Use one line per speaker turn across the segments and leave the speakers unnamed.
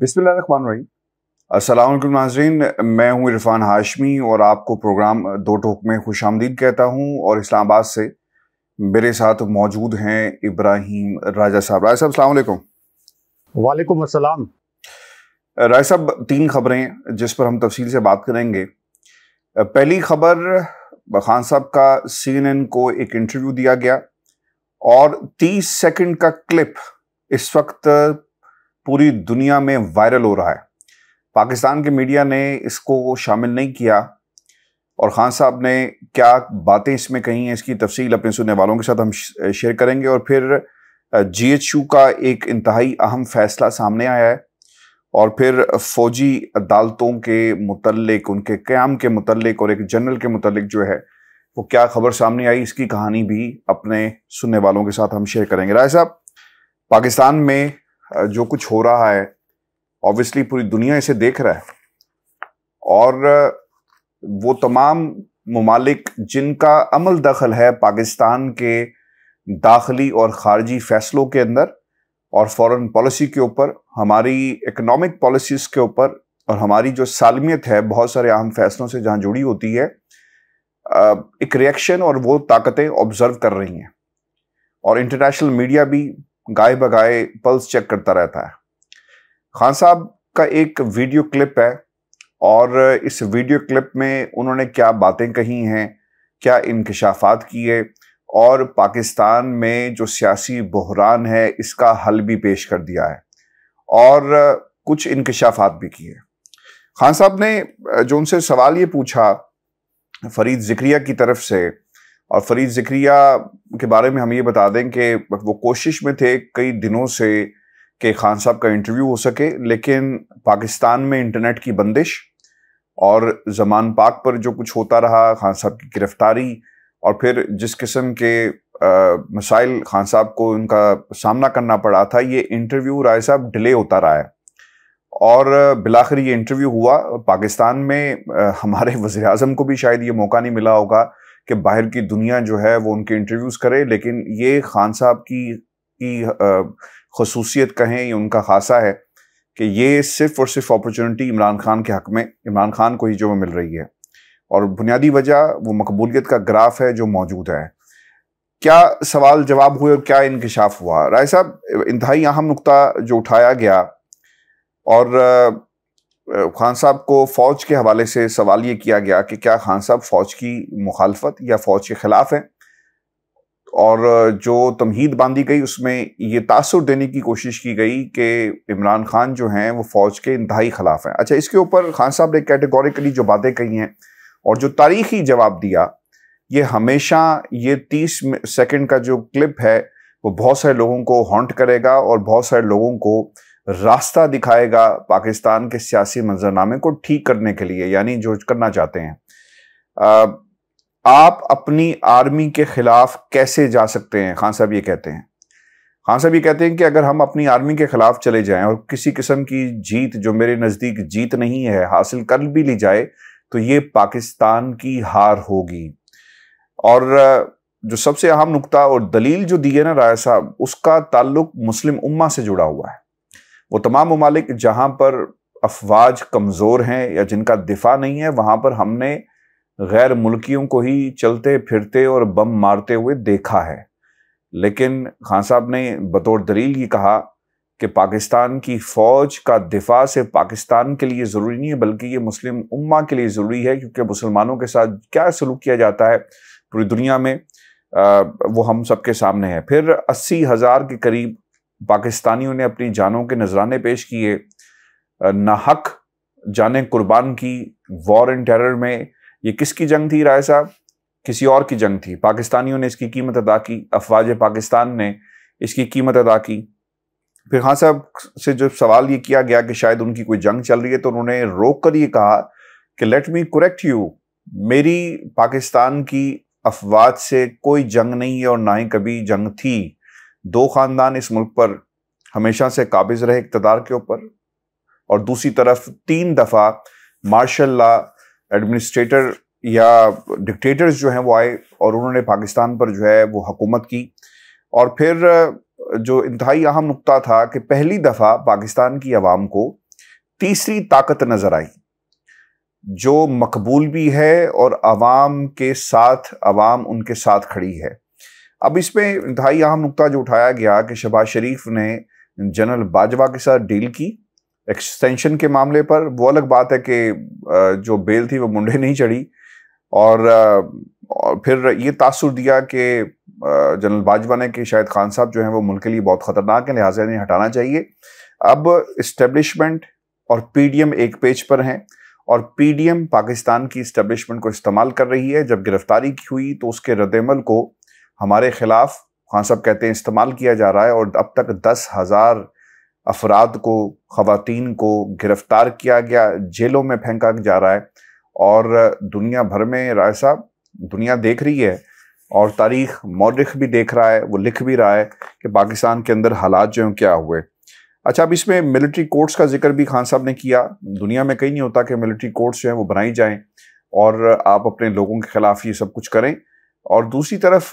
बिस्मिल्लाहिर्रहमानिर्रहीम अस्सलाम नाजरीन मैं हूँ इरफान हाशमी और आपको प्रोग्राम दो टोक में खुश आमदीद कहता हूँ और इस्लामाबाद से मेरे साथ मौजूद हैं इब्राहिम राजा साहब राय साहब अलैक्म वालेकुम अस्सलाम राय साहब तीन खबरें जिस पर हम तफसील से बात करेंगे पहली खबर खान साहब का सी को एक इंटरव्यू दिया गया और 30 सेकंड का क्लिप इस वक्त पूरी दुनिया में वायरल हो रहा है पाकिस्तान के मीडिया ने इसको शामिल नहीं किया और ख़ान साहब ने क्या बातें इसमें कही हैं इसकी तफसील अपने सुनने वालों के साथ हम शेयर करेंगे और फिर जीएचयू का एक इंतहाई अहम फैसला सामने आया है और फिर फौजी अदालतों के मुतलक उनके क्याम के मुतलक और एक जनरल के मुतलक जो है वो क्या खबर सामने आई इसकी कहानी भी अपने सुनने वालों के साथ हम शेयर करेंगे राय साहब पाकिस्तान में जो कुछ हो रहा है ऑब्वियसली पूरी दुनिया इसे देख रहा है और वो तमाम ममालिक जिनका अमल दखल है पाकिस्तान के दाखिली और ख़ारजी फैसलों के अंदर और फॉरेन पॉलिसी के ऊपर हमारी इकोनॉमिक पॉलिसीज़ के ऊपर और हमारी जो सालमियत है बहुत सारे अहम फैसलों से जहाँ जुड़ी होती है एक रिएक्शन और वो ताकतें ऑब्ज़र्व कर रही हैं और इंटरनेशनल मीडिया भी गाय बगाए पल्स चेक करता रहता है खान साहब का एक वीडियो क्लिप है और इस वीडियो क्लिप में उन्होंने क्या बातें कही हैं क्या इंकशाफात किए और पाकिस्तान में जो सियासी बहरान है इसका हल भी पेश कर दिया है और कुछ इंकशाफात भी किए खान साहब ने जो उनसे सवाल ये पूछा फरीद जिक्रिया की तरफ से और फरीद जिक्रिया के बारे में हम ये बता दें कि वो कोशिश में थे कई दिनों से कि खान साहब का इंटरव्यू हो सके लेकिन पाकिस्तान में इंटरनेट की बंदिश और जमान पाक पर जो कुछ होता रहा खान साहब की गिरफ्तारी और फिर जिस किस्म के मसाइल खान साहब को उनका सामना करना पड़ा था ये इंटरव्यू राय साहब डिले होता रहा है और बिलाखिर ये इंटरव्यू हुआ पाकिस्तान में हमारे वज़ी अजम को भी शायद ये मौका नहीं मिला होगा कि बाहर की दुनिया जो है वो उनके इंटरव्यूज़ करे लेकिन ये खान साहब की की खसूसियत कहें या उनका खासा है कि ये सिर्फ और सिर्फ अपॉर्चुनिटी इमरान खान के हक में इमरान खान को ही जो मिल रही है और बुनियादी वजह वो मकबूलियत का ग्राफ है जो मौजूद है क्या सवाल जवाब हुए और क्या इनकशाफ हुआ राय साहब इंतहाई अहम नुकता जो उठाया गया और खान साहब को फौज के हवाले से सवाल ये किया गया कि क्या खान साहब फौज की मुखालफत या फौज के खिलाफ हैं और जो तमहीद बांधी गई उसमें ये तासर देने की कोशिश की गई कि इमरान खान जो हैं वो फौज के इंतहाई खिलाफ हैं अच्छा इसके ऊपर खान साहब ने कैटेगोरिकली जो बातें कही हैं और जो तारीखी जवाब दिया ये हमेशा ये तीस सेकेंड का जो क्लिप है वो बहुत सारे लोगों को हॉन्ट करेगा और बहुत सारे लोगों को रास्ता दिखाएगा पाकिस्तान के सियासी मंजरनामे को ठीक करने के लिए यानी जो करना चाहते हैं आप अपनी आर्मी के खिलाफ कैसे जा सकते हैं खान साहब ये कहते हैं खान साहब ये कहते हैं कि अगर हम अपनी आर्मी के खिलाफ चले जाएं और किसी किस्म की जीत जो मेरे नज़दीक जीत नहीं है हासिल कर भी ली जाए तो ये पाकिस्तान की हार होगी और जो सबसे अहम नुकता और दलील जो दी है ना राय साहब उसका ताल्लुक मुस्लिम उम्मा से जुड़ा हुआ है वो तमाम ममालिक जहाँ पर अफवाज कमज़ोर हैं या जिनका दिफा नहीं है वहाँ पर हमने गैर मुल्कियों को ही चलते फिरते और बम मारते हुए देखा है लेकिन खान साहब ने बतौर दलील ये कहा कि पाकिस्तान की फ़ौज का दिफा सिर्फ पाकिस्तान के लिए ज़रूरी नहीं है बल्कि ये मुस्लिम उम्मा के लिए ज़रूरी है क्योंकि मुसलमानों के साथ क्या सलूक किया जाता है पूरी दुनिया में आ, वो हम सबके सामने है फिर अस्सी हज़ार के करीब पाकिस्तानियों ने अपनी जानों के नजराने पेश किए नाहक जाने कुर्बान की वॉर एंड टेरर में ये किसकी जंग थी राय साहब किसी और की जंग थी पाकिस्तानियों ने इसकी कीमत अदा की अफवाज पाकिस्तान ने इसकी कीमत अदा की फिर खान हाँ साहब से जब सवाल ये किया गया कि शायद उनकी कोई जंग चल रही है तो उन्होंने रोक कर ये कहा कि लेट मी करेक्ट यू मेरी पाकिस्तान की अफवाज से कोई जंग नहीं है और ना ही कभी जंग थी दो खानदान इस मुल्क पर हमेशा से काबिज रहे इकतदार के ऊपर और दूसरी तरफ तीन दफ़ा मार्शल ला एडमिनिस्ट्रेटर या डिक्टेटर्स जो हैं वो आए और उन्होंने पाकिस्तान पर जो है वो हुकूमत की और फिर जो इंतहाई अहम नुकता था कि पहली दफ़ा पाकिस्तान की आवाम को तीसरी ताकत नज़र आई जो मकबूल भी है और आवाम के साथ आवाम उनके साथ खड़ी है अब इसमें इंतहाई अहम नुकता जो उठाया गया कि शहबाज शरीफ ने जनरल बाजवा के साथ डील की एक्सटेंशन के मामले पर वो अलग बात है कि जो बेल थी वो मुंडे नहीं चढ़ी और, फिर ये तासुर दिया कि जनरल बाजवा ने कि शायद खान साहब जो हैं वो मुल्क के लिए बहुत ख़तरनाक हैं लिहाजा इन्हें हटाना चाहिए अब इस्टेब्लिशमेंट और पीडीएम एक पेज पर हैं और पीडीएम पाकिस्तान की इस्टेब्लिशमेंट को इस्तेमाल कर रही है जब गिरफ्तारी की हुई तो उसके रदमल को हमारे खिलाफ खान हाँ, साहब कहते हैं इस्तेमाल किया जा रहा है और अब तक दस हज़ार अफराद को ख़वान को गिरफ्तार किया गया जेलों में फेंका जा रहा है और दुनिया भर में राय साहब दुनिया देख रही है और तारीख मौरख भी देख रहा है वो लिख भी रहा है कि पाकिस्तान के अंदर हालात जो हैं क्या हुए अच्छा अब इसमें मिलिट्री कोर्ट्स का जिक्र भी खान साहब ने किया दुनिया में कहीं नहीं होता कि मिलिट्री कोर्ट्स जो हैं वो बनाई जाएँ और आप अपने लोगों के ख़िलाफ़ ये सब कुछ करें और दूसरी तरफ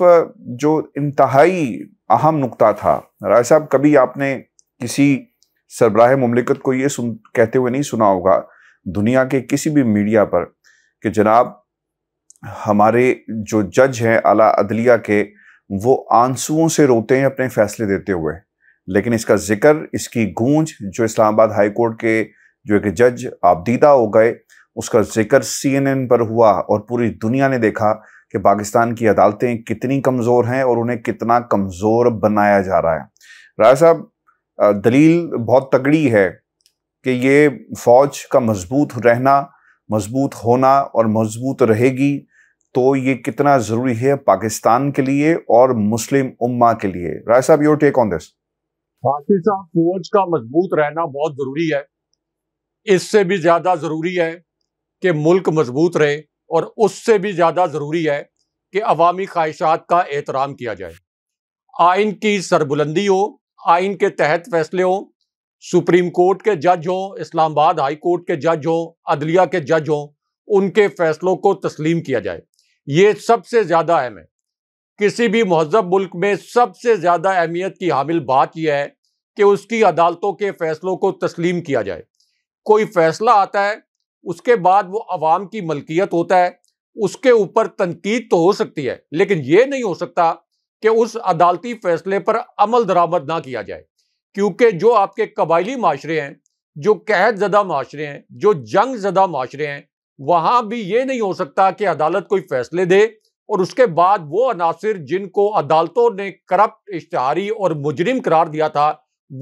जो इंतहाई अहम नुकता था राय साहब कभी आपने किसी सरबराह ममलिकत को ये सुन कहते हुए नहीं सुना होगा दुनिया के किसी भी मीडिया पर कि जनाब हमारे जो जज हैं अला अदलिया के वो आंसुओं से रोते हैं अपने फैसले देते हुए लेकिन इसका जिक्र इसकी गूंज जो इस्लामाबाद हाई कोर्ट के जो एक जज आपदीदा हो गए उसका जिक्र सी पर हुआ और पूरी दुनिया ने देखा कि पाकिस्तान की अदालतें कितनी कमज़ोर हैं और उन्हें कितना कमज़ोर बनाया जा रहा है राय साहब दलील बहुत तगड़ी है कि ये फ़ौज का मजबूत रहना मजबूत होना और मजबूत रहेगी तो ये कितना ज़रूरी है पाकिस्तान के लिए और मुस्लिम उम्मा के लिए राय साहब your take on this
Pakistan फौज का मजबूत रहना बहुत ज़रूरी है इससे भी ज़्यादा ज़रूरी है कि मुल्क मजबूत रहे और उससे भी ज़्यादा ज़रूरी है कि अवामी ख्वाहिशात का एहतराम किया जाए आइन की सरबुलंदी हो आइन के तहत फैसले हों सुप्रीम कोर्ट के जज हों इस्लामाबाद हाई कोर्ट के जज हों अदलिया के जज हों उनके फैसलों को तस्लीम किया जाए ये सबसे ज़्यादा अहम है किसी भी महजब मुल्क में सबसे ज़्यादा अहमियत की हामिल बात यह है कि उसकी अदालतों के फैसलों को तस्लीम किया जाए कोई फैसला आता है उसके बाद वो अवाम की मलकियत होता है उसके ऊपर तनकीद तो हो सकती है लेकिन ये नहीं हो सकता कि उस अदालती फैसले पर अमल दरामद ना किया जाए क्योंकि जो आपके कबायली माशरे हैं जो कहत जदा माशरे हैं जो जंग जदा माशरे हैं वहाँ भी ये नहीं हो सकता कि अदालत कोई फैसले दे और उसके बाद वो अनासर जिनको अदालतों ने करप्ट इश्तहारी और मुजरिम करार दिया था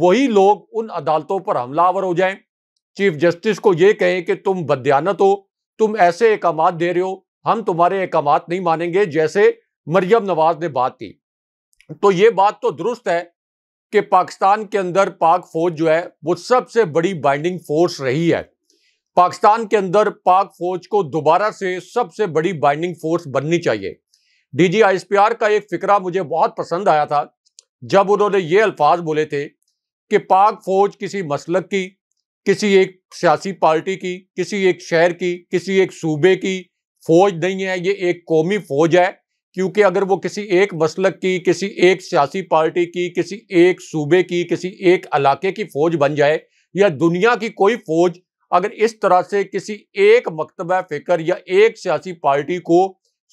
वही लोग उन अदालतों पर हमलावर हो जाएं चीफ जस्टिस को ये कहें कि तुम बदयानत हो तुम ऐसे एकाम दे रहे हो हम तुम्हारे एकाम नहीं मानेंगे जैसे मरियम नवाज ने बात की तो ये बात तो दुरुस्त है कि पाकिस्तान के अंदर पाक फौज जो है वो सबसे बड़ी बाइंडिंग फोर्स रही है पाकिस्तान के अंदर पाक फौज को दोबारा से सबसे बड़ी बाइंडिंग फोर्स बननी चाहिए पी आर का एक फिक्रा मुझे बहुत पसंद आया था जब उन्होंने ये अल्फाज बोले थे कि पाक फौज किसी मसलक की किसी एक सियासी पार्टी की किसी एक शहर की किसी एक सूबे की फौज नहीं है ये एक कौमी फौज है क्योंकि अगर वो किसी एक मसलक की किसी एक सियासी पार्टी की किसी एक सूबे की किसी एक इलाके की फौज बन जाए या दुनिया की कोई फौज अगर इस तरह से किसी एक मकतबा फिक्र या एक सियासी पार्टी को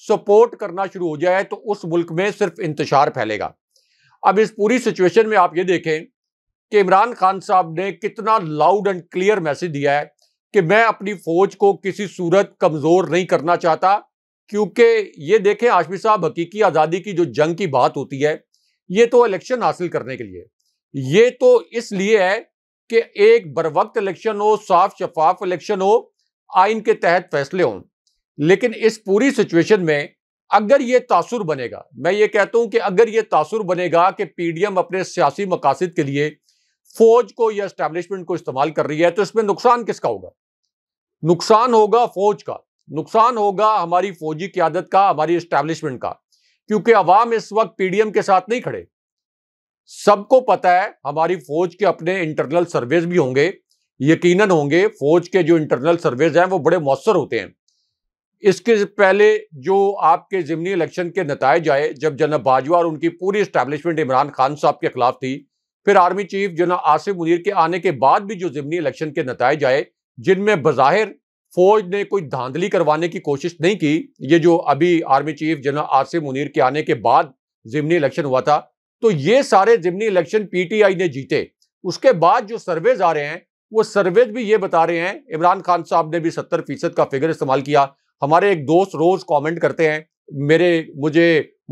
सपोर्ट करना शुरू हो जाए तो उस मुल्क में सिर्फ इंतजार फैलेगा अब इस पूरी सिचुएशन में आप ये देखें कि इमरान खान साहब ने कितना लाउड एंड क्लियर मैसेज दिया है कि मैं अपनी फौज को किसी सूरत कमज़ोर नहीं करना चाहता क्योंकि ये देखें आशमी साहब हकीकी आज़ादी की जो जंग की बात होती है ये तो इलेक्शन हासिल करने के लिए ये तो इसलिए है कि एक बर वक्त इलेक्शन हो साफ शफाफ इलेक्शन हो आइन के तहत फैसले हों लेकिन इस पूरी सिचुएशन में अगर ये तासुर बनेगा मैं ये कहता हूँ कि अगर ये तासुर बनेगा कि पीडीएम अपने सियासी मकासद के लिए फौज को या एस्टेब्लिशमेंट को इस्तेमाल कर रही है तो इसमें नुकसान किसका होगा नुकसान होगा फौज का नुकसान होगा हमारी फौजी क्यादत का हमारी एस्टेब्लिशमेंट का क्योंकि अवाम इस वक्त पीडीएम के साथ नहीं खड़े सबको पता है हमारी फौज के अपने इंटरनल सर्विस भी होंगे यकीनन होंगे फौज के जो इंटरनल सर्विस हैं वो बड़े मौसर होते हैं इसके पहले जो आपके जिमनी इलेक्शन के नतज आए जब जनरल बाजवा और उनकी पूरी इस्टेब्लिशमेंट इमरान खान साहब के खिलाफ थी फिर army chief general Asif Munir के आने के बाद भी जो ज़मनी इलेक्शन के नतज आए जिनमें बज़ाहिर फौज ने कोई धांधली करवाने की कोशिश नहीं की ये जो अभी army chief general Asif Munir के आने के बाद ज़मनी इलेक्शन हुआ था तो ये सारे ज़मनी इलेक्शन पीटीआई ने जीते उसके बाद जो सर्वेज आ रहे हैं वो सर्वेज भी ये बता रहे हैं इमरान खान साहब ने भी सत्तर फीसद का फिगर इस्तेमाल किया हमारे एक दोस्त रोज़ कमेंट करते हैं मेरे मुझे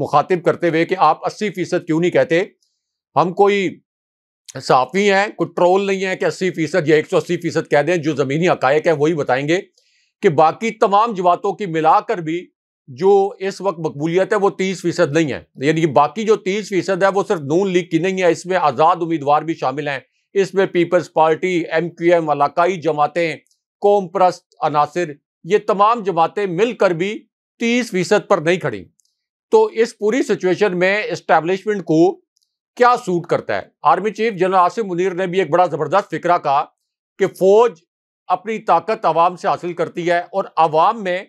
मुखातिब करते हुए कि आप अस्सी फीसद क्यों नहीं कहते हम कोई साफी हैं कुछ ट्रोल नहीं है कि अस्सी फीसद या एक सौ अस्सी फीसद कह दें जो ज़मीनी हकायक है वही बताएंगे कि बाकी तमाम जमातों की मिलाकर भी जो इस वक्त मकबूलियत है वो तीस फीसद नहीं है यानी कि बाकी जो तीस फीसद है वो सिर्फ नून लीग की नहीं है इसमें आज़ाद उम्मीदवार भी शामिल हैं इसमें Peoples Party M Q M इलाकाई जमातें कौम प्रस्त अनासर ये तमाम जमातें मिलकर भी तीस फीसद पर नहीं खड़ी तो इस पूरी सिचुएशन में इस्टेब्लिशमेंट को क्या सूट करता है army chief general Asif Munir ने भी एक बड़ा ज़बरदस्त फिक्रा कहा कि फ़ौज अपनी ताकत आवाम से हासिल करती है और आवाम में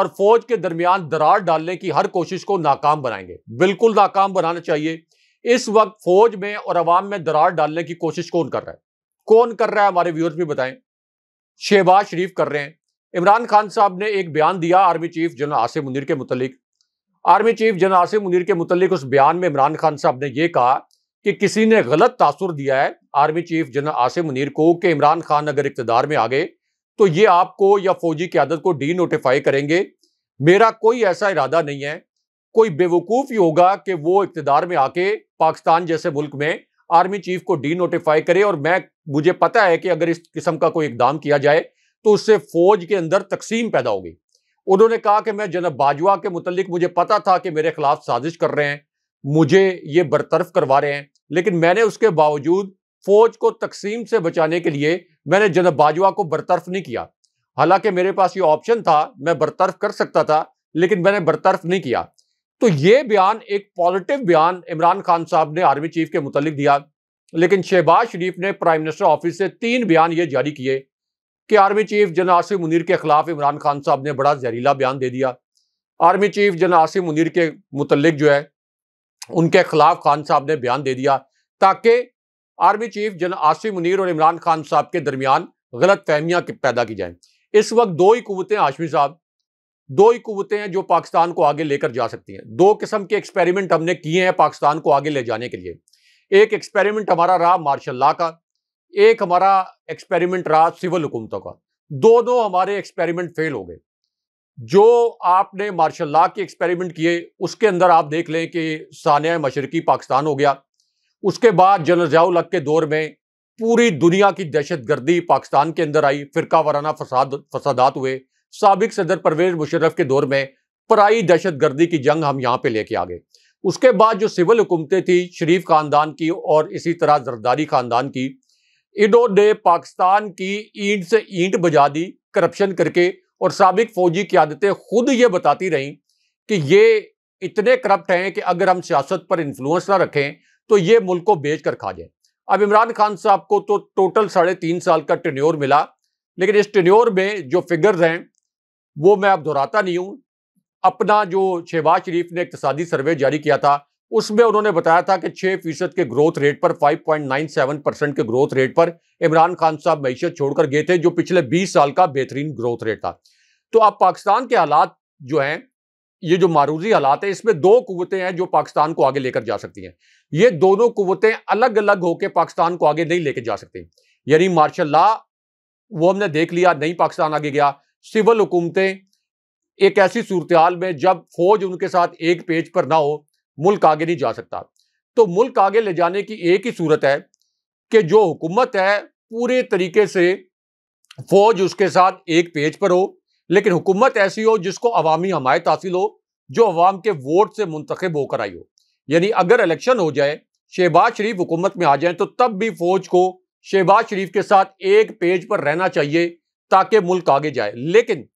और फ़ौज के दरमियान दरार डालने की हर कोशिश को नाकाम बनाएंगे बिल्कुल नाकाम बनाना चाहिए इस वक्त फ़ौज में और आवाम में दरार डालने की कोशिश कौन कर रहा है कौन कर रहा है हमारे व्यूअर्स भी बताएं शहबाज शरीफ कर रहे हैं इमरान खान साहब ने एक बयान दिया army chief general Asif Munir के मुतलिक army chief general Asif Munir के मुतलिक उस बयान में इमरान खान साहब ने यह कहा कि किसी ने गलत तासुर दिया है army chief general Asif Munir को कि इमरान खान अगर इकतदार में आ गए तो ये आपको या फौजी की आदत को डी नोटिफाई करेंगे मेरा कोई ऐसा इरादा नहीं है कोई बेवकूफ़ ही होगा कि वो इकतदार में आके पाकिस्तान जैसे मुल्क में आर्मी चीफ को डी नोटिफाई करे और मैं मुझे पता है कि अगर इस किस्म का कोई इकदाम किया जाए तो उससे फौज के अंदर तकसीम पैदा होगी उन्होंने कहा कि मैं जनब बाजवा के मुतलिक मुझे पता था कि मेरे खिलाफ साजिश कर रहे हैं मुझे ये बरतरफ करवा रहे हैं लेकिन मैंने उसके बावजूद फौज को तकसीम से बचाने के लिए मैंने जनब बाजवा को बरतरफ नहीं किया हालांकि मेरे पास ये ऑप्शन था मैं बरतरफ कर सकता था लेकिन मैंने बरतरफ नहीं किया तो ये बयान एक पॉजिटिव बयान इमरान खान साहब ने आर्मी चीफ के मुतलिक दिया लेकिन शहबाज शरीफ ने प्राइम मिनिस्टर ऑफिस से तीन बयान ये जारी किए कि army chief general Asif Munir के खिलाफ इमरान खान साहब ने बड़ा जहरीला बयान दे दिया army chief general Asif Munir के मुतलक जो है उनके खिलाफ खान साहब ने बयान दे दिया ताकि army chief general Asif Munir और इमरान खान साहब के दरमियान गलत फहमियाँ पैदा की जाएँ इस वक्त दो ही कुतें आशमी साहब दो ही कुतें हैं जो पाकिस्तान को आगे लेकर जा सकती हैं दो किस्म के एक्सपेरिमेंट हमने किए हैं पाकिस्तान को आगे ले जाने के लिए एक एक्सपेरिमेंट हमारा रहा मार्शल ला का एक हमारा एक्सपेरिमेंट रहा सिविल हुकूमतों का दो दो हमारे एक्सपेरिमेंट फेल हो गए जो आपने मार्शल लॉ के एक्सपेरिमेंट किए उसके अंदर आप देख लें कि सानिया मशरकी पाकिस्तान हो गया उसके बाद जनरल जयालक के दौर में पूरी दुनिया की दहशत गर्दी पाकिस्तान के अंदर आई फिरका वाराना फसाद फसादात हुए सबक सदर परवेज मुशर्रफ के दौर में पराई दहशत गर्दी की जंग हम यहाँ पे लेके आ गए उसके बाद जो सिविल हुकूमतें थी शरीफ खानदान की और इसी तरह जरदारी खानदान की इन्हों ने पाकिस्तान की ईंट से ईंट बजा दी करप्शन करके और सबक फौजी की आदतें खुद ये बताती रहीं कि ये इतने करप्ट हैं कि अगर हम सियासत पर इन्फ्लुएंस ना रखें तो ये मुल्क को बेच कर खा जाए अब इमरान खान साहब को तो टोटल साढ़े तीन साल का टेन्योर मिला लेकिन इस टेन्योर में जो फिगर्स हैं वो मैं अब दोहराता नहीं हूँ अपना जो शहबाज शरीफ ने इकतदी सर्वे जारी किया था उसमें उन्होंने बताया था कि 6 फीसद के ग्रोथ रेट पर 5.97 परसेंट के ग्रोथ रेट पर इमरान खान साहब मीशत छोड़कर गए थे जो पिछले 20 साल का बेहतरीन ग्रोथ रेट था तो अब पाकिस्तान के हालात जो हैं ये जो मारूजी हालात है इसमें दो कुतें हैं जो पाकिस्तान को आगे लेकर जा सकती हैं ये दोनों कुतें अलग अलग होकर पाकिस्तान को आगे नहीं लेके जा सकती यानी मार्शल ला वो हमने देख लिया नहीं पाकिस्तान आगे गया सिविल हुकूमतें एक ऐसी सूरत में जब फौज उनके साथ एक पेज पर ना हो मुल्क आगे नहीं जा सकता तो मुल्क आगे ले जाने की एक ही सूरत है कि जो हुकूमत है पूरे तरीके से फौज उसके साथ एक पेज पर हो लेकिन हुकूमत ऐसी हो जिसको अवामी हमायत हासिल हो जो अवाम के वोट से मुंतखब होकर आई हो यानी अगर इलेक्शन हो जाए शहबाज शरीफ हुकूमत में आ जाए तो तब भी फौज को शहबाज शरीफ के साथ एक पेज पर रहना चाहिए ताकि मुल्क आगे जाए लेकिन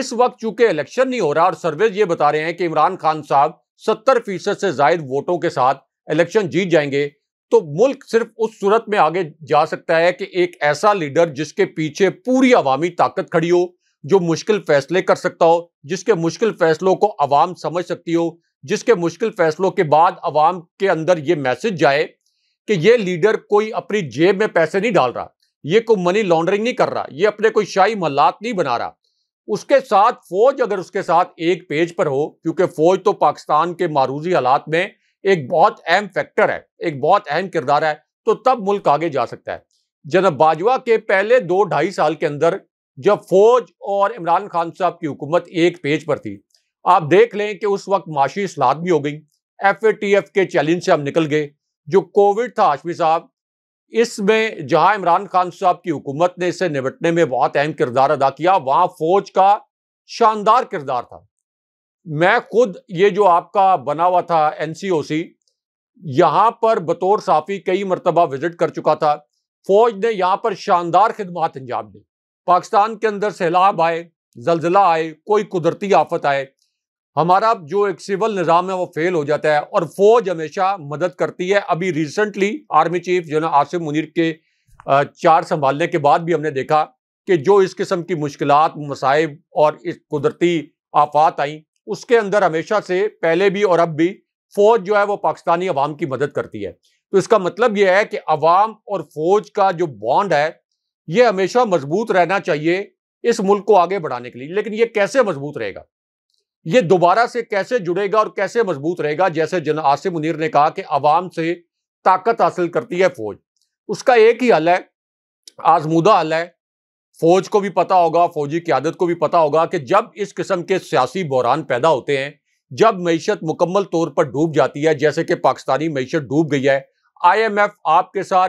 इस वक्त चूंकि इलेक्शन नहीं हो रहा और सर्वे ये बता रहे हैं कि इमरान खान साहब सत्तर फीसद से जायद वोटों के साथ इलेक्शन जीत जाएंगे तो मुल्क सिर्फ उस सूरत में आगे जा सकता है कि एक ऐसा लीडर जिसके पीछे पूरी अवामी ताकत खड़ी हो जो मुश्किल फैसले कर सकता हो जिसके मुश्किल फैसलों को अवाम समझ सकती हो जिसके मुश्किल फैसलों के बाद अवाम के अंदर ये मैसेज जाए कि ये लीडर कोई अपनी जेब में पैसे नहीं डाल रहा ये कोई मनी लॉन्ड्रिंग नहीं कर रहा ये अपने कोई शाही मल्लाक नहीं बना रहा उसके साथ फौज अगर उसके साथ एक पेज पर हो क्योंकि फौज तो पाकिस्तान के मारूजी हालात में एक बहुत अहम फैक्टर है एक बहुत अहम किरदार है तो तब मुल्क आगे जा सकता है जनब बाजवा के पहले दो ढाई साल के अंदर जब फौज और इमरान खान साहब की हुकूमत एक पेज पर थी आप देख लें कि उस वक्त माशी असलाहत भी हो गई एफ ए टी एफ के चैलेंज से हम निकल गए जो कोविड था आशमी साहब इसमें जहां इमरान खान साहब की हुकूमत ने इसे निपटने में बहुत अहम किरदार अदा किया वहां फौज का शानदार किरदार था मैं खुद ये जो आपका बना हुआ था एन सी ओ सी यहाँ पर बतौर साफ़ी कई मरतबा विजिट कर चुका था फौज ने यहाँ पर शानदार खिदमात अंजाम दी पाकिस्तान के अंदर सैलाब आए जलजिला आए कोई कुदरती आफत आए हमारा जो एक सिविल निज़ाम है वो फेल हो जाता है और फौज हमेशा मदद करती है अभी रिसेंटली आर्मी चीफ जो ना आसिफ मुनीर के चार संभालने के बाद भी हमने देखा कि जो इस किस्म की मुश्किल मसाइब और इस कुदरती आफात आई उसके अंदर हमेशा से पहले भी और अब भी फौज जो है वो पाकिस्तानी अवाम की मदद करती है तो इसका मतलब यह है कि अवाम और फौज का जो बॉन्ड है ये हमेशा मजबूत रहना चाहिए इस मुल्क को आगे बढ़ाने के लिए लेकिन ये कैसे मजबूत रहेगा ये दोबारा से कैसे जुड़ेगा और कैसे मजबूत रहेगा जैसे जन आसिफ मुनीर ने कहा कि आवाम से ताकत हासिल करती है फौज उसका एक ही हल है आजमूदा हल है फौज को भी पता होगा फौजी की आदत को भी पता होगा कि जब इस किस्म के सियासी बहरान पैदा होते हैं जब मीशत मुकम्मल तौर पर डूब जाती है जैसे कि पाकिस्तानी मीशत डूब गई है आईएमएफ आपके साथ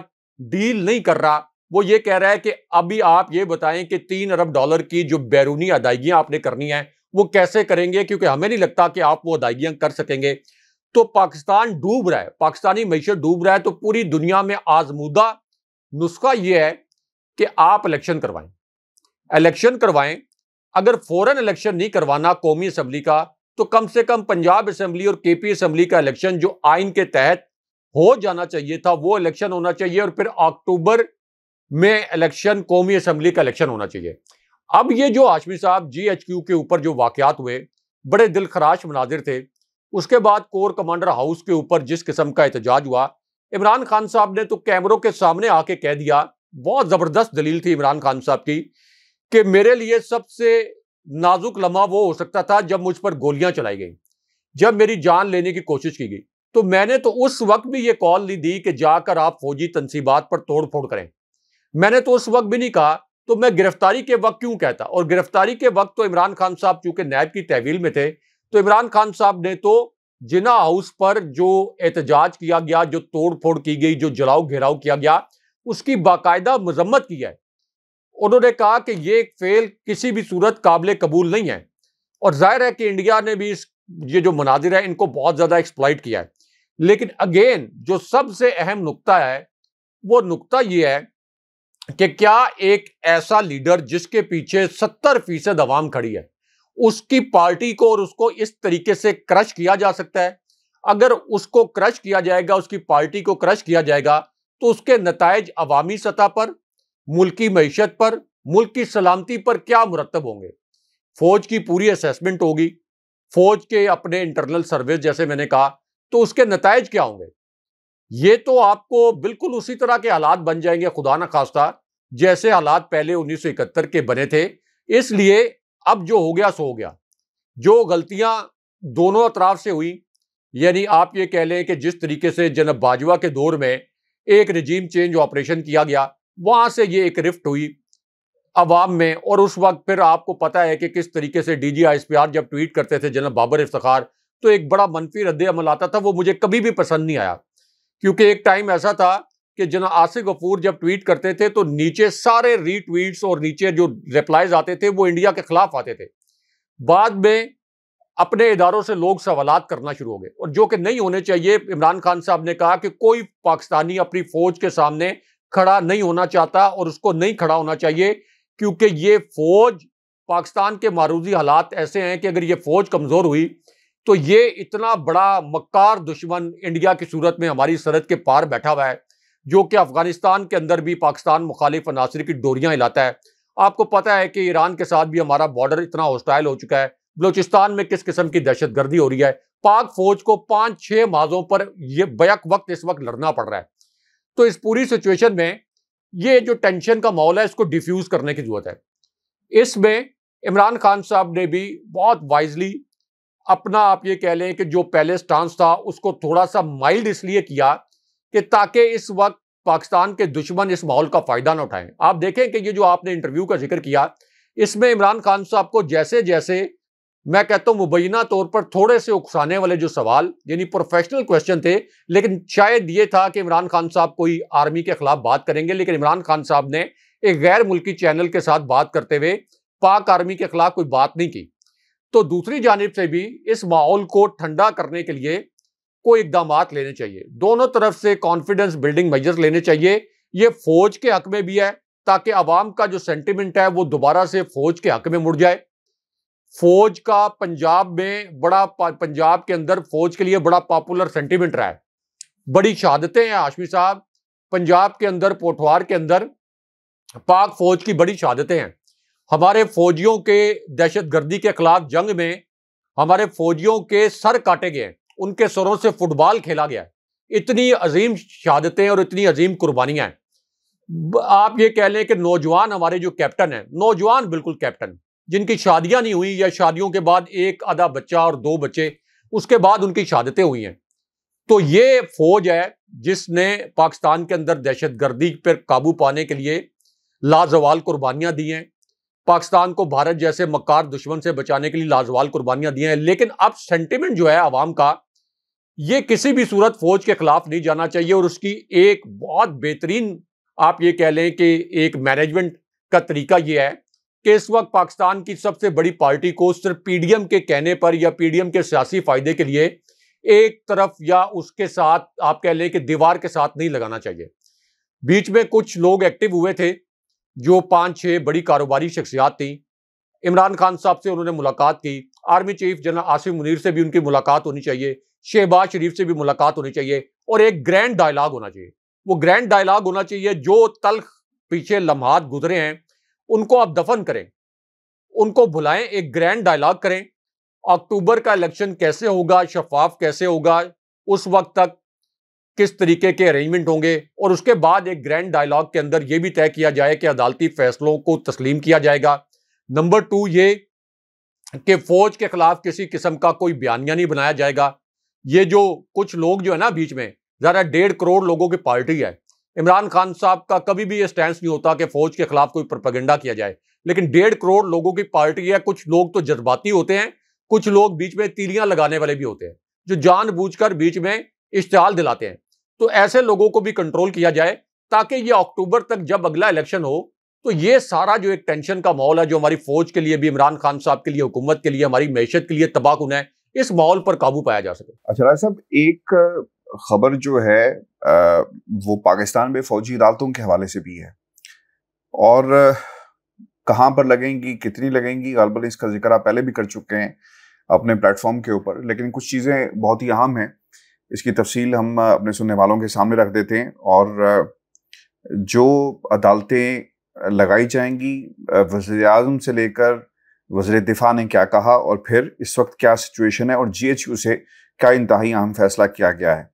डील नहीं कर रहा वो ये कह रहा है कि अभी आप ये बताएं कि तीन अरब डॉलर की जो बैरूनी अदायगियां आपने करनी है वो कैसे करेंगे क्योंकि हमें नहीं लगता कि आप वो अदायगियाँ कर सकेंगे तो पाकिस्तान डूब रहा है पाकिस्तानी मीशत डूब रहा है तो पूरी दुनिया में आजमूदा नुस्खा ये है कि आप इलेक्शन करवाएं इलेक्शन करवाएं अगर फौरन इलेक्शन नहीं करवाना कौमी असम्बली का तो कम से कम पंजाब असम्बली और के पी असम्बली का इलेक्शन जो आइन के तहत हो जाना चाहिए था वो इलेक्शन होना चाहिए और फिर अक्टूबर में इलेक्शन कौमी असम्बली का इलेक्शन होना चाहिए अब ये जो हाशमी साहब जी एच क्यू के ऊपर जो वाक़ात हुए बड़े दिल खराश मनाजिर थे उसके बाद कोर कमांडर हाउस के ऊपर जिस किस्म का एहतजाज हुआ इमरान खान साहब ने तो कैमरों के सामने आके कह दिया बहुत ज़बरदस्त दलील थी इमरान खान साहब की कि मेरे लिए सबसे नाजुक लम्हा वो हो सकता था जब मुझ पर गोलियां चलाई गई जब मेरी जान लेने की कोशिश की गई तो मैंने तो उस वक्त भी ये कॉल नहीं दी कि जाकर आप फौजी तनसीबात पर तोड़ फोड़ करें मैंने तो उस वक्त भी नहीं कहा तो मैं गिरफ्तारी के वक्त क्यों कहता और गिरफ्तारी के वक्त तो इमरान खान साहब चूंकि नैब की तहवील में थे तो इमरान खान साहब ने तो जिना हाउस पर जो एहतजाज किया गया जो तोड़ फोड़ की गई जो जलाओ घेराव किया गया उसकी बाकायदा मजम्मत की है उन्होंने कहा कि ये एक फेल किसी भी सूरत काबिल कबूल नहीं है और जाहिर है कि इंडिया ने भी इस ये जो मनाजिर है इनको बहुत ज़्यादा एक्सप्लाइट किया है लेकिन अगेन जो सबसे अहम नुकता है वो नुकता ये है कि क्या एक ऐसा लीडर जिसके पीछे सत्तर फीसद अवाम खड़ी है उसकी पार्टी को और उसको इस तरीके से क्रश किया जा सकता है अगर उसको क्रश किया जाएगा उसकी पार्टी को क्रश किया जाएगा तो उसके नतज अवामी सतह पर मुल्की मीशत पर मुल्क की सलामती पर क्या मुरतब होंगे फौज की पूरी असेसमेंट होगी फौज के अपने इंटरनल सर्विस जैसे मैंने कहा तो उसके नतज क्या होंगे ये तो आपको बिल्कुल उसी तरह के हालात बन जाएंगे खुदा न खास्ता जैसे हालात पहले 1971 के बने थे इसलिए अब जो हो गया सो हो गया जो गलतियां दोनों अतराफ से हुई यानी आप ये कह लें कि जिस तरीके से जनब बाजवा के दौर में एक रिजीम चेंज ऑपरेशन किया गया वहां से ये एक रिफ्ट हुई अवाम में और उस वक्त फिर आपको पता है कि किस तरीके से D G I S P R जब ट्वीट करते थे जनब बाबर इफ्तार तो एक बड़ा मनफी रद्द अमल आता था वो मुझे कभी भी पसंद नहीं आया क्योंकि एक टाइम ऐसा था कि जना आसिफ गफूर जब ट्वीट करते थे तो नीचे सारे रीट्वीट्स और नीचे जो रिप्लाइज आते थे वो इंडिया के खिलाफ आते थे बाद में अपने इदारों से लोग सवालत करना शुरू हो गए और जो कि नहीं होने चाहिए इमरान खान साहब ने कहा कि कोई पाकिस्तानी अपनी फौज के सामने खड़ा नहीं होना चाहता और उसको नहीं खड़ा होना चाहिए क्योंकि ये फौज पाकिस्तान के मारूजी हालात ऐसे हैं कि अगर ये फौज कमज़ोर हुई तो ये इतना बड़ा मक्कार दुश्मन इंडिया की सूरत में हमारी सरहद के पार बैठा हुआ है जो कि अफगानिस्तान के अंदर भी पाकिस्तान मुखालिफ अनासर की डोरियाँ हिलाता है आपको पता है कि ईरान के साथ भी हमारा बॉर्डर इतना हॉस्टाइल हो चुका है बलोचिस्तान में किस किस्म की दहशत गर्दी हो रही है पाक फौज को पाँच छः माजों पर यह बैक वक्त इस वक्त लड़ना पड़ रहा है तो इस पूरी सिचुएशन में ये जो टेंशन का माहौल है इसको डिफ्यूज़ करने की ज़रूरत है इसमें इमरान खान साहब ने भी बहुत वाइजली अपना आप ये कह लें कि जो पहले स्टांस था उसको थोड़ा सा माइल्ड इसलिए किया कि ताकि इस वक्त पाकिस्तान के दुश्मन इस माहौल का फ़ायदा ना उठाएं आप देखें कि ये जो आपने इंटरव्यू का जिक्र किया इसमें इमरान खान साहब को जैसे जैसे मैं कहता हूँ मुबैना तौर पर थोड़े से उकसाने वाले जो सवाल यानी प्रोफेशनल क्वेश्चन थे लेकिन शायद ये था कि इमरान खान साहब कोई आर्मी के खिलाफ बात करेंगे लेकिन इमरान खान साहब ने एक गैर मुल्की चैनल के साथ बात करते हुए पाक आर्मी के खिलाफ कोई बात नहीं की तो दूसरी जानब से भी इस माहौल को ठंडा करने के लिए कोई इकदाम लेने चाहिए दोनों तरफ से कॉन्फिडेंस बिल्डिंग मेजर्स लेने चाहिए ये फौज के हक में भी है ताकि आवाम का जो सेंटिमेंट है वो दोबारा से फौज के हक में मुड़ जाए फौज का पंजाब में बड़ा पंजाब के अंदर फौज के लिए बड़ा पॉपुलर सेंटिमेंट रहा है बड़ी शहादतें हैं आशमी साहब पंजाब के अंदर पोठवार के अंदर पाक फौज की बड़ी शहादतें हैं हमारे फौजियों के दहशत गर्दी के खिलाफ जंग में हमारे फौजियों के सर काटे गए उनके सरों से फुटबॉल खेला गया इतनी अजीम शहादतें और इतनी अजीम कुर्बानियां हैं आप ये कह लें कि नौजवान हमारे जो कैप्टन हैं नौजवान बिल्कुल कैप्टन जिनकी शादियां नहीं हुई या शादियों के बाद एक आधा बच्चा और दो बच्चे उसके बाद उनकी शहादतें हुई हैं तो ये फौज है जिसने पाकिस्तान के अंदर दहशत गर्दी पर काबू पाने के लिए लाजवाल कुर्बानियाँ दी हैं पाकिस्तान को भारत जैसे मकार दुश्मन से बचाने के लिए लाजवाल कुर्बानियां दी हैं लेकिन अब सेंटिमेंट जो है आवाम का ये किसी भी सूरत फौज के खिलाफ नहीं जाना चाहिए और उसकी एक बहुत बेहतरीन आप ये कह लें कि एक मैनेजमेंट का तरीका ये है कि इस वक्त पाकिस्तान की सबसे बड़ी पार्टी को सिर्फ पीडीएम के कहने पर या पीडीएम के सियासी फायदे के लिए एक तरफ या उसके साथ आप कह लें कि दीवार के साथ नहीं लगाना चाहिए बीच में कुछ लोग एक्टिव हुए थे जो पांच छह बड़ी कारोबारी शख्सियात थी इमरान खान साहब से उन्होंने मुलाकात की army chief general Asif Munir से भी उनकी मुलाकात होनी चाहिए शहबाज शरीफ से भी मुलाकात होनी चाहिए और एक ग्रैंड डायलाग होना चाहिए वो ग्रैंड डायलाग होना चाहिए जो तलख पीछे लम्हात गुजरे हैं उनको आप दफन करें उनको भुलाएं एक ग्रैंड डायलाग करें अक्टूबर का इलेक्शन कैसे होगा शफाफ कैसे होगा उस वक्त तक किस तरीके के अरेंजमेंट होंगे और उसके बाद एक ग्रैंड डायलॉग के अंदर यह भी तय किया जाए कि अदालती फैसलों को तस्लीम किया जाएगा नंबर टू ये कि फौज के खिलाफ किसी किस्म का कोई बयानिया नहीं बनाया जाएगा ये जो कुछ लोग जो है ना बीच में ज़रा डेढ़ करोड़ लोगों की पार्टी है इमरान खान साहब का कभी भी ये स्टैंड नहीं होता कि फौज के खिलाफ कोई प्रपगेंडा किया जाए लेकिन डेढ़ करोड़ लोगों की पार्टी है कुछ लोग तो जज्बाती होते हैं कुछ लोग बीच में तीलियां लगाने वाले भी होते हैं जो जानबूझकर बीच में इश्तहाल दिलाते हैं तो ऐसे लोगों को भी कंट्रोल किया जाए ताकि ये अक्टूबर तक जब अगला इलेक्शन हो तो ये सारा जो एक टेंशन का माहौल है जो हमारी फौज के लिए भी इमरान खान साहब के लिए हुकूमत के लिए हमारी मैशत के लिए तबाह कुन है इस माहौल पर काबू पाया जा सके
अच्छा राय साहब एक खबर जो है वो पाकिस्तान में फौजी अदालतों के हवाले से भी है और कहाँ पर लगेंगी कितनी लगेंगी गलबल इसका जिक्र आप पहले भी कर चुके हैं अपने प्लेटफॉर्म के ऊपर लेकिन कुछ चीज़ें बहुत ही अहम हैं इसकी तफसील हम अपने सुनने वालों के सामने रख देते हैं और जो अदालतें लगाई जाएंगी वजर अजम से लेकर वजर दिफा ने क्या कहा और फिर इस वक्त क्या सिचुएशन है और जी एच यू से क्या इंतहाई अहम फैसला किया गया है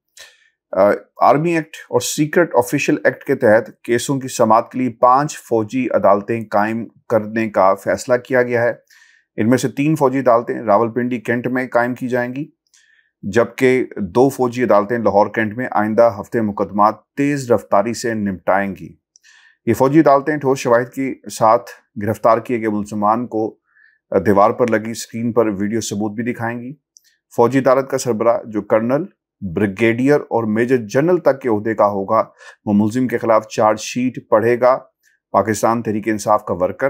आर्मी एक्ट और सीक्रेट ऑफिशियल एक्ट के तहत केसों की समात के लिए पांच फौजी अदालतें कायम करने का फैसला किया गया है इनमें से तीन फौजी अदालतें रावलपिंडी कैंट में कायम की जाएंगी जबकि दो फौजी अदालतें लाहौर कैंट में आइंदा हफ्ते मुकदमा तेज़ रफ्तारी से निपटाएंगी ये फौजी अदालतें ठोस शवाहद के साथ गिरफ्तार किए गए मुलजमान को दीवार पर लगी स्क्रीन पर वीडियो सबूत भी दिखाएंगी फौजी अदालत का सरबरा जो कर्नल ब्रिगेडियर और मेजर जनरल तक के अहदे का होगा वो मुलिम के खिलाफ चार्जशीट पढ़ेगा पाकिस्तान तहरीक इंसाफ का वर्कर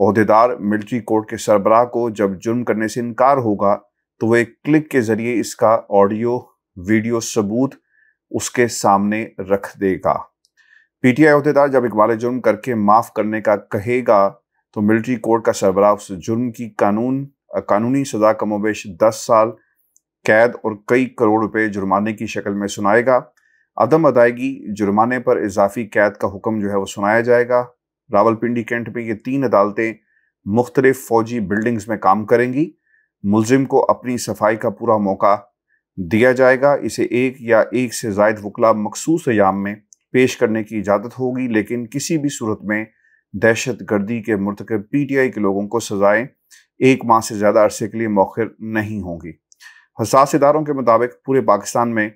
अहदेदार मिलिट्री कोर्ट के सरबराह को जब जुर्म करने से इनकार होगा तो वो एक क्लिक के जरिए इसका ऑडियो वीडियो सबूत उसके सामने रख देगा पीटीआई अहदेदार जब इकबाल जुर्म करके माफ़ करने का कहेगा तो मिलिट्री कोर्ट का सरबराह उस जुर्म की कानून कानूनी सजा कमोबेश दस साल कैद और कई करोड़ रुपए जुर्माने की शक्ल में सुनाएगा अदम अदायगी जुर्माने पर इजाफी कैद का हुक्म जो है वो सुनाया जाएगा रावलपिंडी कैंट में ये तीन अदालतें मुख्तलिफ फौजी बिल्डिंग्स में काम करेंगी मुलजिम को अपनी सफाई का पूरा मौका दिया जाएगा इसे एक या एक से जायद वकला मखसूस अयाम में पेश करने की इजाज़त होगी लेकिन किसी भी सूरत में दहशत गर्दी के मरतक पी टी आई के लोगों को सजाएं एक माह से ज़्यादा अरसे के लिए मौखर नहीं होंगी हसास इदारों के मुताबिक पूरे पाकिस्तान में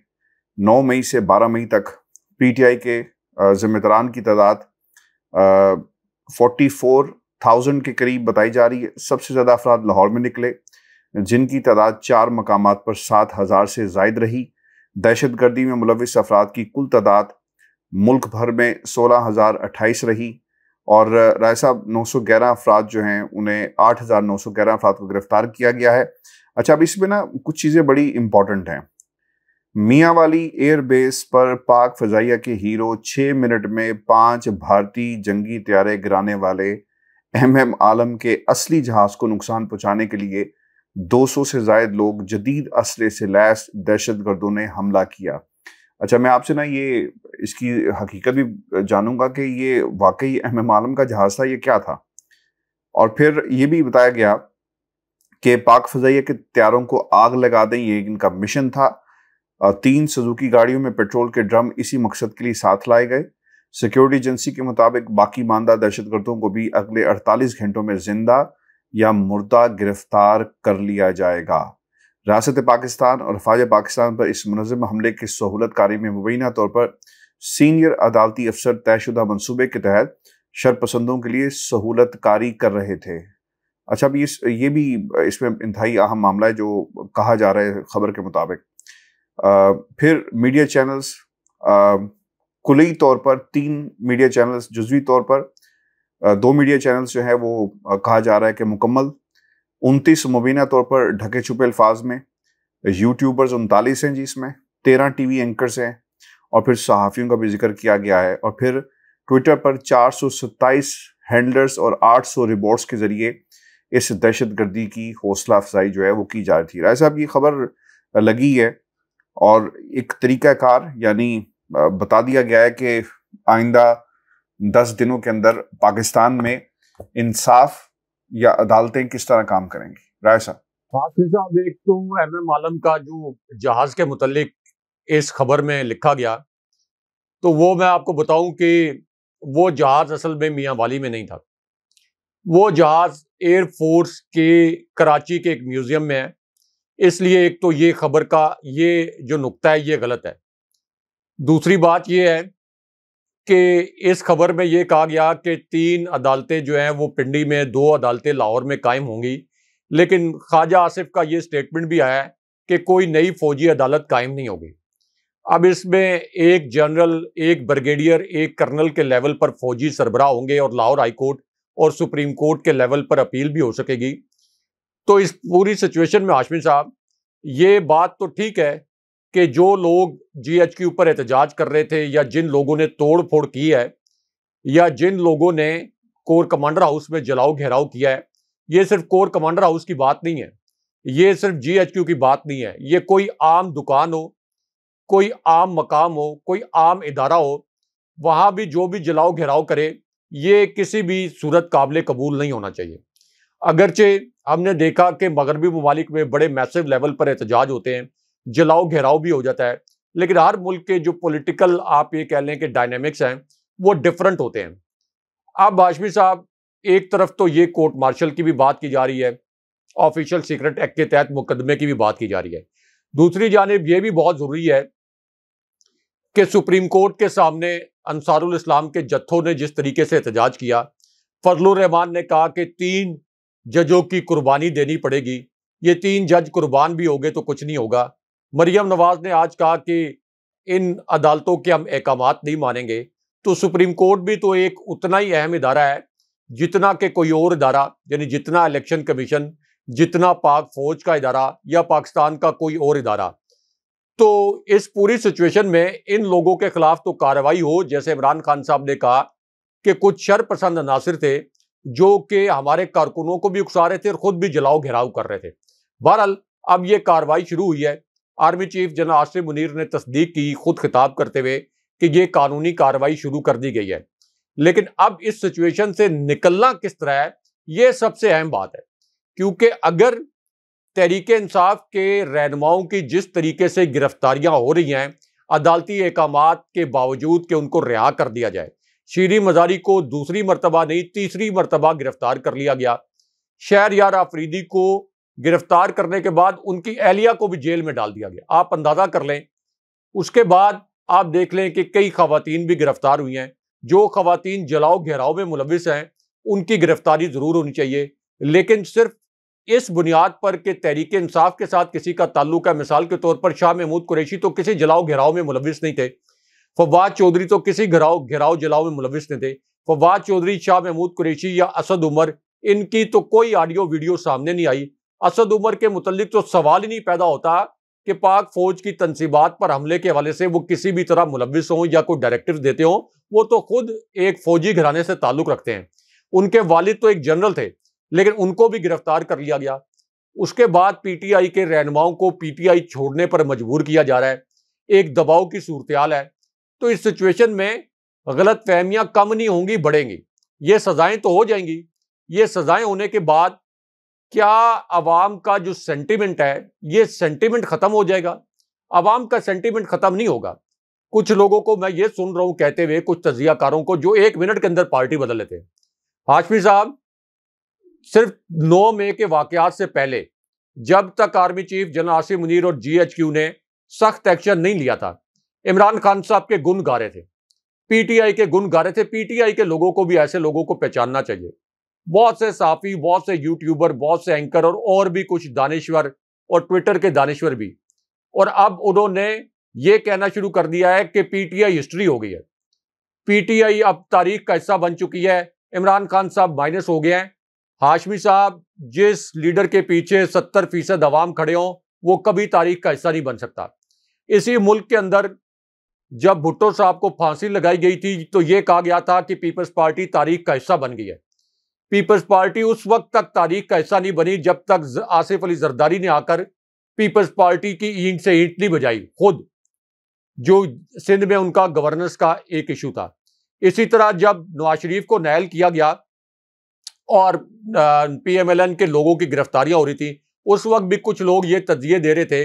नौ मई से बारह मई तक पी टी आई के ज़िम्मेदारान की तादाद फोर्टी फोर थाउजेंड के करीब बताई जा रही है सबसे ज़्यादा अफराद लाहौर में निकले जिनकी तादाद चार मकाम पर सात हज़ार से जायद रही दहशत गर्दी में मुलविस अफराद की कुल तादाद मुल्क भर में सोलह हज़ार अट्ठाईस रही और राय साहब नौ सौ ग्यारह अफराद जो हैं उन्हें आठ हज़ार नौ सौ ग्यारह अफराद को गिरफ्तार किया गया है अच्छा अब इसमें ना कुछ चीज़ें बड़ी इंपॉर्टेंट हैं मियाँ वाली एयरबेस पर पाक फजाइया के हीरो छः मिनट में पाँच भारतीय जंगी त्यारे गिराने वाले एम एम आलम के असली जहाज़ को नुकसान पहुँचाने के लिए 200 से जायद लोग जदीद असले से लैस दहशत गर्दों ने हमला किया अच्छा मैं आपसे ना ये इसकी हकीकत भी जानूंगा कि ये वाकई अहम आलम का जहाज़ था ये क्या था और फिर ये भी बताया गया कि पाक फजाइया के त्यारों को आग लगा दें ये इनका मिशन था तीन सजुकी गाड़ियों में पेट्रोल के ड्रम इसी मकसद के लिए साथ लाए गए सिक्योरिटी एजेंसी के मुताबिक बाकी मानदा दहशत गर्दों को भी अगले 48 घंटों में जिंदा या मुर्दा गिरफ्तार कर लिया जाएगा रियासत पाकिस्तान और फाज पाकिस्तान पर इस मुनजम हमले की सहूलत कारी में मुबैना तौर पर सीनियर अदालती अफसर तयशुदा मनसूबे के तहत शरपसंदों के लिए सहूलत कारी कर रहे थे अच्छा अब इस ये भी इसमें इंतहाई अहम मामला है जो कहा जा रहा है खबर के मुताबिक आ, फिर मीडिया चैनल्स कुलई तौर पर तीन मीडिया चैनल्स जजवी तौर पर दो मीडिया चैनल्स जो है वो कहा जा रहा है कि मुकम्मल उनतीस मुबीना तौर पर ढके छुपे अल्फाज में यूट्यूबर्स उनतालीस हैं जिसमें तेरह टी वी एंकर्स हैं और फिर सहाफ़ियों का भी जिक्र किया गया है और फिर ट्विटर पर चार सौ सत्ताईस हैंडलर्स और आठ सौ रिबोर्ट्स के ज़रिए इस दहशत गर्दी की हौसला अफजाई जो है वो की जा रही थी राय साहब ये खबर लगी है और एक तरीक़ाकार यानी बता दिया गया है कि आइंदा दस दिनों के अंदर पाकिस्तान में इंसाफ या अदालतें किस तरह काम करेंगी राय साहब
हाफिज साहब एक तो एम एम आलम का जो जहाज के मुतलिक इस खबर में लिखा गया तो वो मैं आपको बताऊं कि वो जहाज असल में मियाँ वाली में नहीं था वो जहाज एयरफोर्स के कराची के एक म्यूजियम में है इसलिए एक तो ये खबर का ये जो नुकता है ये गलत है दूसरी बात ये है कि इस खबर में ये कहा गया कि तीन अदालतें जो हैं वो पिंडी में दो अदालतें लाहौर में कायम होंगी लेकिन ख्वाजा आसिफ का ये स्टेटमेंट भी आया है कि कोई नई फौजी अदालत कायम नहीं होगी अब इसमें एक जनरल एक ब्रिगेडियर एक कर्नल के लेवल पर फौजी सरबराह होंगे और लाहौर हाई कोर्ट और सुप्रीम कोर्ट के लेवल पर अपील भी हो सकेगी तो इस पूरी सिचुएशन में आशमिन साहब ये बात तो ठीक है कि जो लोग जी एच के ऊपर एहतजाज कर रहे थे या जिन लोगों ने तोड़ फोड़ की है या जिन लोगों ने कोर कमांडर हाउस में जलाओ घेराव किया है ये सिर्फ कोर कमांडर हाउस की बात नहीं है ये सिर्फ जी एच क्यू की बात नहीं है ये कोई आम दुकान हो कोई आम मकाम हो कोई आम इदारा हो वहाँ भी जो भी जलाओ घेराव करे ये किसी भी सूरत काबिल कबूल नहीं होना चाहिए अगरचे हमने देखा कि मगरबी ममालिक में बड़े मैसिव लेवल पर एहतजाज होते हैं जलाओ घेराव भी हो जाता है लेकिन हर मुल्क के जो पॉलिटिकल आप ये कह लें कि डायनेमिक्स हैं वो डिफरेंट होते हैं अब हाशमी साहब एक तरफ तो ये कोर्ट मार्शल की भी बात की जा रही है ऑफिशियल सीक्रेट एक्ट के तहत मुकदमे की भी बात की जा रही है दूसरी जानब यह भी बहुत ज़रूरी है कि सुप्रीम कोर्ट के सामने अंसारुल इस्लाम के जत्थों ने जिस तरीके से एहतजाज किया फजल रहमान ने कहा कि तीन जजों की कुर्बानी देनी पड़ेगी ये तीन जज कुर्बान भी हो गए तो कुछ नहीं होगा मरियम नवाज ने आज कहा कि इन अदालतों के हम अहकाम नहीं मानेंगे तो सुप्रीम कोर्ट भी तो एक उतना ही अहम इदारा है जितना के कोई और इदारा यानी जितना इलेक्शन कमीशन जितना पाक फौज का इदारा या पाकिस्तान का कोई और इदारा तो इस पूरी सिचुएशन में इन लोगों के खिलाफ तो कार्रवाई हो जैसे इमरान खान साहब ने कहा कि कुछ शर पसंद अनासर थे जो कि हमारे कारकुनों को भी उकसा रहे थे और खुद भी जलाओ घेराव कर रहे थे बहरहाल अब ये कार्रवाई शुरू हुई है army chief general Asif Munir ने तस्दीक की खुद खिताब करते हुए कि ये कानूनी कार्रवाई शुरू कर दी गई है लेकिन अब इस सिचुएशन से निकलना किस तरह है ये सबसे अहम बात है क्योंकि अगर तहरीक इंसाफ के रहनुमाओं की जिस तरीके से गिरफ्तारियां हो रही हैं अदालती अहकाम के बावजूद के उनको रिहा कर दिया जाए शीरी मजारी को दूसरी मरतबा नहीं तीसरी मरतबा गिरफ्तार कर लिया गया शहर यार आफरीदी को गिरफ्तार करने के बाद उनकी एहलिया को भी जेल में डाल दिया गया आप अंदाज़ा कर लें उसके बाद आप देख लें कि कई खातन भी गिरफ्तार हुई हैं जो खातन जलाओ घेराव में मुलविस हैं उनकी गिरफ्तारी ज़रूर होनी चाहिए लेकिन सिर्फ इस बुनियाद पर कि तहरीक इंसाफ के साथ किसी का ताल्लुक है मिसाल के तौर पर शाह महमूद कुरैशी तो किसी जलाओ घेराव में मुलविस नहीं थे फवाद चौधरी तो किसी घराव घेराव जलाओ में मुलविस नहीं थे फवाद चौधरी शाह महमूद कुरैशी या असद उमर इनकी तो कोई ऑडियो वीडियो सामने नहीं आई असद उमर के मुतलिक तो सवाल ही नहीं पैदा होता कि पाक फौज की तनसीबात पर हमले के हवाले से वो किसी भी तरह मुलविस हों या कोई डायरेक्टिव देते हों वो तो खुद एक फौजी घराने से ताल्लुक रखते हैं उनके वालिद तो एक जनरल थे लेकिन उनको भी गिरफ्तार कर लिया गया उसके बाद पीटीआई के रहनुमाओं को पीटीआई छोड़ने पर मजबूर किया जा रहा है एक दबाव की सूरत है तो इस सिचुएशन में गलत फहमियाँ कम नहीं होंगी बढ़ेंगी ये सजाएं तो हो जाएंगी ये सजाएं होने के बाद क्या आवाम का जो सेंटिमेंट है ये सेंटिमेंट ख़त्म हो जाएगा आवाम का सेंटिमेंट ख़त्म नहीं होगा कुछ लोगों को मैं ये सुन रहा हूँ कहते हुए कुछ तजियाकारों को जो एक मिनट के अंदर पार्टी बदल लेते हैं हाशमी साहब सिर्फ नौ मई के वाकत से पहले जब तक army chief general Asif Munir और जीएचक्यू ने सख्त एक्शन नहीं लिया था इमरान खान साहब के गुन गा रहे थे पीटीआई के गुन गा रहे थे पीटीआई के लोगों को भी ऐसे लोगों को पहचानना चाहिए बहुत से साफ़ी बहुत से यूट्यूबर बहुत से एंकर और और भी कुछ दानश्वर और ट्विटर के दानश्वर भी और अब उन्होंने ये कहना शुरू कर दिया है कि पीटीआई हिस्ट्री हो गई है पीटीआई अब तारीख का हिस्सा बन चुकी है इमरान खान साहब माइनस हो गए हैं हाशमी साहब जिस लीडर के पीछे सत्तर फीसद अवाम खड़े हों वो कभी तारीख का हिस्सा नहीं बन सकता इसी मुल्क के अंदर जब भुट्टो साहब को फांसी लगाई गई थी तो ये कहा गया था कि पीपल्स पार्टी तारीख का हिस्सा बन गई है पीपल्स पार्टी उस वक्त तक तारीख का हिस्सा नहीं बनी जब तक आसिफ अली जरदारी ने आकर पीपल्स पार्टी की ईंट से ईंट नहीं बजाई खुद जो सिंध में उनका गवर्नेंस का एक इशू था इसी तरह जब नवाज शरीफ को नायल किया गया और पीएमएलएन के लोगों की गिरफ्तारियां हो रही थी उस वक्त भी कुछ लोग ये तजिए दे रहे थे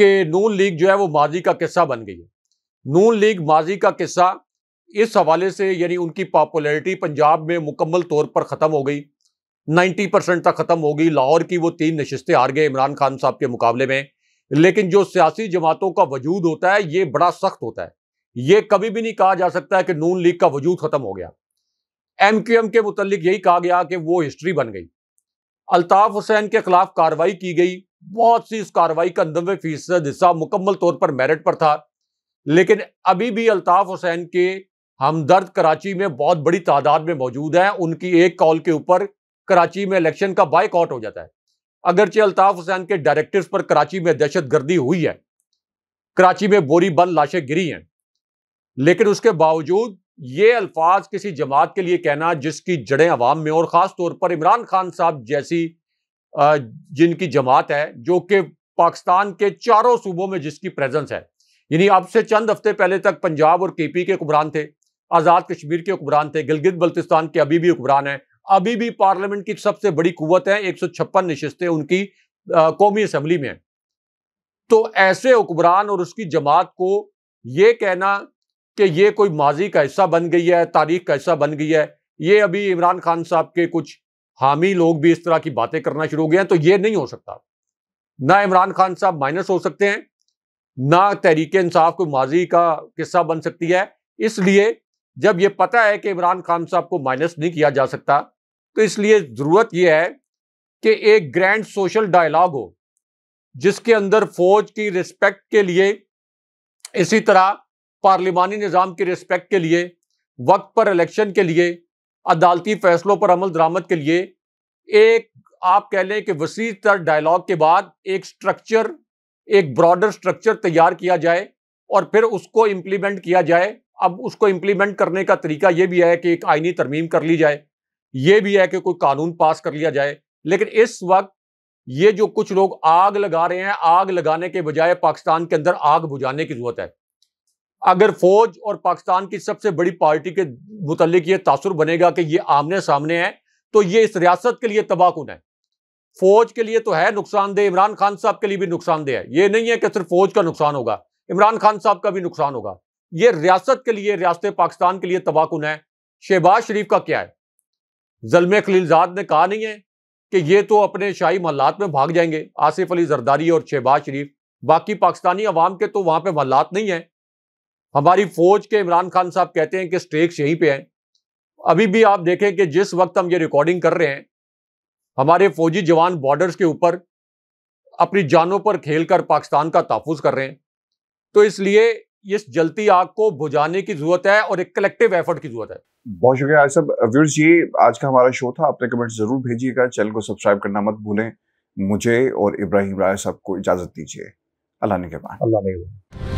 कि नून लीग जो है वो माजी का किस्सा बन गई है नून लीग माजी का किस्सा इस हवाले से यानी उनकी पॉपुलैरिटी पंजाब में मुकम्मल तौर पर ख़त्म हो गई 90 परसेंट तक ख़त्म हो गई लाहौर की वो तीन नशस्तें हार गए इमरान खान साहब के मुकाबले में लेकिन जो सियासी जमातों का वजूद होता है ये बड़ा सख्त होता है ये कभी भी नहीं कहा जा सकता है कि नून लीग का वजूद ख़त्म हो गया एम क्यू एम के मुतलिक यही कहा गया कि वो हिस्ट्री बन गई अल्ताफ़ हुसैन के खिलाफ कार्रवाई की गई बहुत सी इस कार्रवाई का नब्बे फीसद हिस्सा मुकम्मल तौर पर मेरिट पर था लेकिन अभी भी अल्ताफ़ हुसैन के हमदर्द कराची में बहुत बड़ी तादाद में मौजूद हैं उनकी एक कॉल के ऊपर कराची में इलेक्शन का बाइकआउट हो जाता है अगरचे अल्ताफ हुसैन के डायरेक्टर्स पर कराची में दहशत गर्दी हुई है कराची में बोरी बंद लाशें गिरी हैं लेकिन उसके बावजूद ये अल्फाज किसी जमात के लिए कहना जिसकी जड़ें अवाम में और ख़ास तौर पर इमरान खान साहब जैसी जिनकी जमात है जो कि पाकिस्तान के चारों सूबों में जिसकी प्रेजेंस है यानी अब से चंद हफ्ते पहले तक पंजाब और केपी के हुमरान थे आज़ाद कश्मीर के हुक्मरान थे गिलगित बल्तिस्तान के अभी भी हुक्मरान हैं अभी भी पार्लियामेंट की सबसे बड़ी कुत है एक सौ छप्पन नशस्तें उनकी आ, कौमी असम्बली में तो ऐसे हुक्मरान और उसकी जमात को ये कहना कि ये कोई माजी का हिस्सा बन गई है तारीख का हिस्सा बन गई है ये अभी इमरान खान साहब के कुछ हामी लोग भी इस तरह की बातें करना शुरू हो गए हैं तो ये नहीं हो सकता ना इमरान खान साहब माइनस हो सकते हैं ना तहरीक इंसाफ कोई माजी का किस्सा बन सकती है इसलिए जब ये पता है कि इमरान खान साहब को माइनस नहीं किया जा सकता तो इसलिए ज़रूरत यह है कि एक ग्रैंड सोशल डायलॉग हो जिसके अंदर फौज की रिस्पेक्ट के लिए इसी तरह पार्लिमानी निज़ाम की रिस्पेक्ट के लिए वक्त पर इलेक्शन के लिए अदालती फैसलों पर अमल दरामद के लिए एक आप कह लें कि वसी तर डायलॉग के बाद एक स्ट्रक्चर एक ब्रॉडर स्ट्रक्चर तैयार किया जाए और फिर उसको इम्प्लीमेंट किया जाए अब उसको इम्प्लीमेंट करने का तरीका ये भी है कि एक आइनी तरमीम कर ली जाए ये भी है कि कोई कानून पास कर लिया जाए लेकिन इस वक्त ये जो कुछ लोग आग लगा रहे हैं आग लगाने के बजाय पाकिस्तान के अंदर आग बुझाने की जरूरत है अगर फौज और पाकिस्तान की सबसे बड़ी पार्टी के मुतलिक ये तासर बनेगा कि ये आमने सामने है तो ये इस रियासत के लिए तबाहकुन है फौज के लिए तो है नुकसानदेह इमरान खान साहब के लिए भी नुकसानदेह है ये नहीं है कि सिर्फ फौज का नुकसान होगा इमरान खान साहब का भी नुकसान होगा ये रियासत के लिए रियासत पाकिस्तान के लिए तबाहकुन है शहबाज शरीफ का क्या है जलम खलीलजाद ने कहा नहीं है कि ये तो अपने शाही महलात में भाग जाएंगे आसिफ अली जरदारी और शहबाज शरीफ बाकी पाकिस्तानी अवाम के तो वहाँ पर महल्लात नहीं हैं हमारी फौज के इमरान खान साहब कहते हैं कि स्टेक्स यहीं पर हैं अभी भी आप देखें कि जिस वक्त हम ये रिकॉर्डिंग कर रहे हैं हमारे फौजी जवान बॉर्डर्स के ऊपर अपनी जानों पर खेल कर पाकिस्तान का तहफ़ कर रहे हैं तो इसलिए इस जलती आग को बुझाने की जरूरत है और एक कलेक्टिव एफर्ट की जरूरत है
बहुत शुक्रिया आज सब व्यूर्स ये आज का हमारा शो था अपने कमेंट जरूर भेजिएगा चैनल को सब्सक्राइब करना मत भूलें मुझे और इब्राहिम राय साहब को इजाजत दीजिए अल्लाह ने के अल्लाह ने